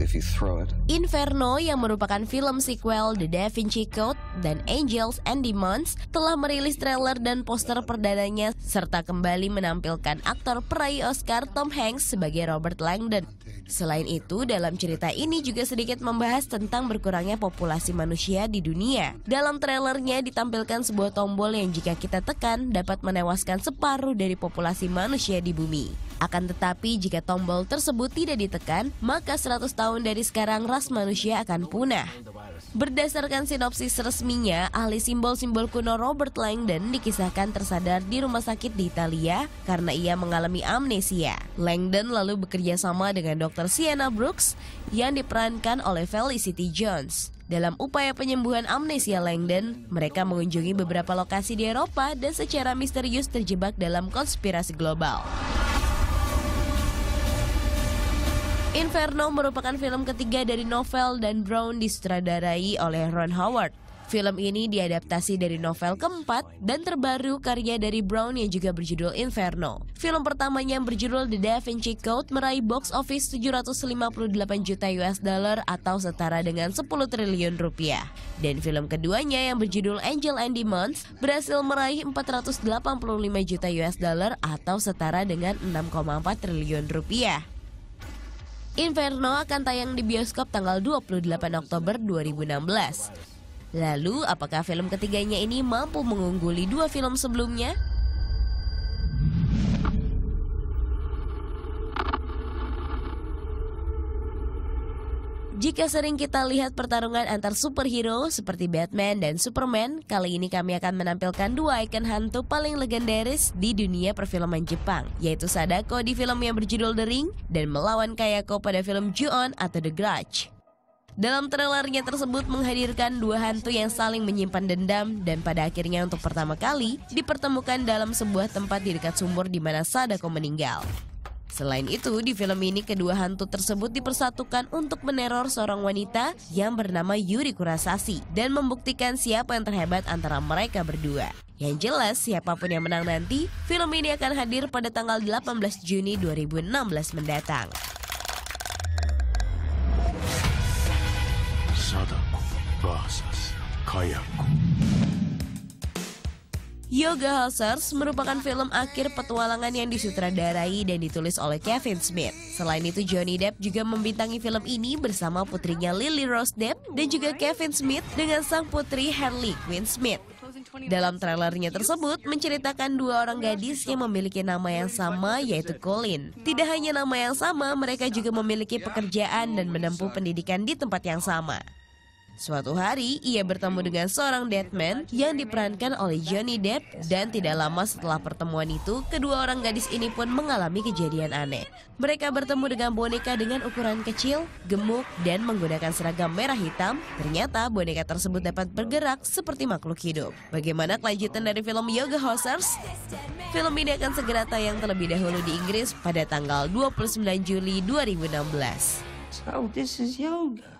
If you throw it. Inferno yang merupakan film sequel The Da Vinci Code dan Angels and Demons telah merilis trailer dan poster perdananya serta kembali menampilkan aktor peraih Oscar Tom Hanks sebagai Robert Langdon. Selain itu, dalam cerita ini juga sedikit membahas tentang berkurangnya populasi manusia di dunia. Dalam trailernya ditampilkan sebuah tombol yang jika kita tekan dapat menewaskan separuh dari populasi manusia di bumi. Akan tetapi jika tombol tersebut tidak ditekan, maka 100 tahun tahun dari sekarang ras manusia akan punah. Berdasarkan sinopsis resminya, ahli simbol-simbol kuno Robert Langdon dikisahkan tersadar di rumah sakit di Italia karena ia mengalami amnesia. Langdon lalu bekerja sama dengan dokter Sienna Brooks yang diperankan oleh Felicity Jones. Dalam upaya penyembuhan amnesia Langdon, mereka mengunjungi beberapa lokasi di Eropa dan secara misterius terjebak dalam konspirasi global. Inferno merupakan film ketiga dari novel dan Brown disutradarai oleh Ron Howard. Film ini diadaptasi dari novel keempat dan terbaru karya dari Brown yang juga berjudul Inferno. Film pertamanya yang berjudul The Da Vinci Code meraih box office 758 juta US dollar atau setara dengan 10 triliun rupiah. Dan film keduanya yang berjudul Angel and Demons berhasil meraih 485 juta US dollar atau setara dengan 6,4 triliun rupiah. Inferno akan tayang di bioskop tanggal 28 Oktober 2016. Lalu, apakah film ketiganya ini mampu mengungguli dua film sebelumnya? Jika sering kita lihat pertarungan antar superhero seperti Batman dan Superman, kali ini kami akan menampilkan dua ikon hantu paling legendaris di dunia perfilman Jepang, yaitu Sadako di film yang berjudul The Ring dan melawan Kayako pada film Ju-on atau The Grudge. Dalam trailernya tersebut menghadirkan dua hantu yang saling menyimpan dendam dan pada akhirnya untuk pertama kali dipertemukan dalam sebuah tempat di dekat sumur di mana Sadako meninggal. Selain itu, di film ini kedua hantu tersebut dipersatukan untuk meneror seorang wanita yang bernama Yuri Kurasasi dan membuktikan siapa yang terhebat antara mereka berdua. Yang jelas, siapapun yang menang nanti, film ini akan hadir pada tanggal 18 Juni 2016 mendatang. Sadako versus Kayako. Yoga Hosers merupakan film akhir petualangan yang disutradarai dan ditulis oleh Kevin Smith. Selain itu, Johnny Depp juga membintangi film ini bersama putrinya Lily Rose Depp dan juga Kevin Smith dengan sang putri Harley Quinn Smith. Dalam trailernya tersebut menceritakan dua orang gadis yang memiliki nama yang sama yaitu Colin. Tidak hanya nama yang sama, mereka juga memiliki pekerjaan dan menempuh pendidikan di tempat yang sama. Suatu hari, ia bertemu dengan seorang deadman yang diperankan oleh Johnny Depp dan tidak lama setelah pertemuan itu, kedua orang gadis ini pun mengalami kejadian aneh. Mereka bertemu dengan boneka dengan ukuran kecil, gemuk, dan menggunakan seragam merah hitam. Ternyata boneka tersebut dapat bergerak seperti makhluk hidup. Bagaimana kelanjutan dari film Yoga Hosers? Film ini akan segera tayang terlebih dahulu di Inggris pada tanggal 29 Juli 2016. So this is yoga.